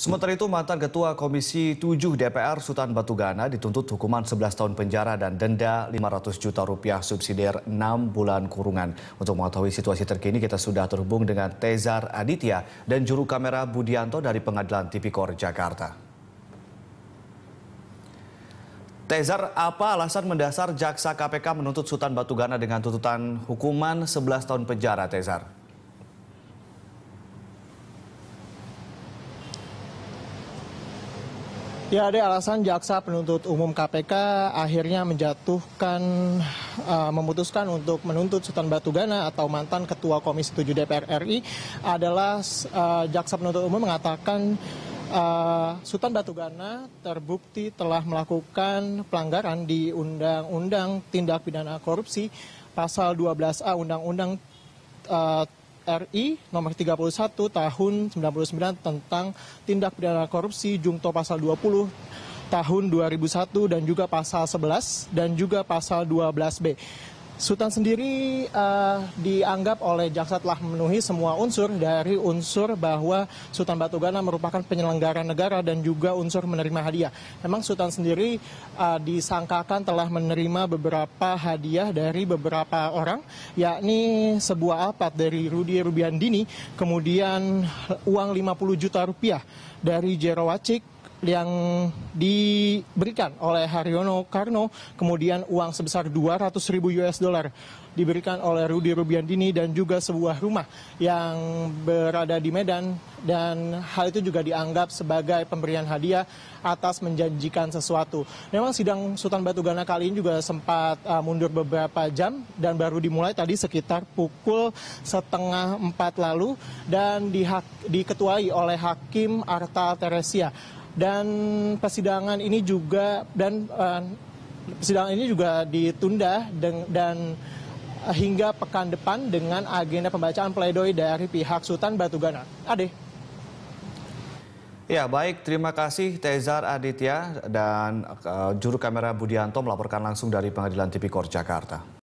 Sementara itu, mantan Ketua Komisi 7 DPR Sultan Batugana dituntut hukuman 11 tahun penjara dan denda 500 juta rupiah subsidiar 6 bulan kurungan. Untuk mengetahui situasi terkini, kita sudah terhubung dengan Tezar Aditya dan juru kamera Budianto dari Pengadilan Tipikor Jakarta. Tezar, apa alasan mendasar jaksa KPK menuntut Sultan Batugana dengan tuntutan hukuman 11 tahun penjara, Tezar? Ya ada alasan jaksa penuntut umum KPK akhirnya menjatuhkan, uh, memutuskan untuk menuntut Sultan Batugana atau mantan Ketua Komisi 7 DPR RI adalah uh, jaksa penuntut umum mengatakan uh, Sultan Batugana terbukti telah melakukan pelanggaran di Undang-Undang Tindak Pidana Korupsi Pasal 12A Undang-Undang RI nomor 31 tahun 99 tentang tindak pidana korupsi jungto pasal 20 tahun 2001 dan juga pasal 11 dan juga pasal 12B. Sultan sendiri uh, dianggap oleh jaksa telah memenuhi semua unsur dari unsur bahwa Sultan Batugana merupakan penyelenggara negara dan juga unsur menerima hadiah. Memang Sultan sendiri uh, disangkakan telah menerima beberapa hadiah dari beberapa orang, yakni sebuah alpat dari Rudi Rubiandini, kemudian uang 50 juta rupiah dari Jero Wacik, yang diberikan oleh Haryono Karno, kemudian uang sebesar 200 ribu US dollar diberikan oleh Rudi Rubiandini dan juga sebuah rumah yang berada di Medan dan hal itu juga dianggap sebagai pemberian hadiah atas menjanjikan sesuatu. Memang sidang Sultan Batu Gana kali ini juga sempat uh, mundur beberapa jam dan baru dimulai tadi sekitar pukul setengah empat lalu dan diketuai oleh Hakim Arta Teresia dan persidangan ini juga dan uh, persidangan ini juga ditunda dan, dan eh, hingga pekan depan dengan agenda pembacaan pledoi dari pihak Sultan Batugana. Ade. Ya baik, terima kasih Tezar Aditya dan uh, juru kamera Budianto melaporkan langsung dari Pengadilan Tipikor Jakarta.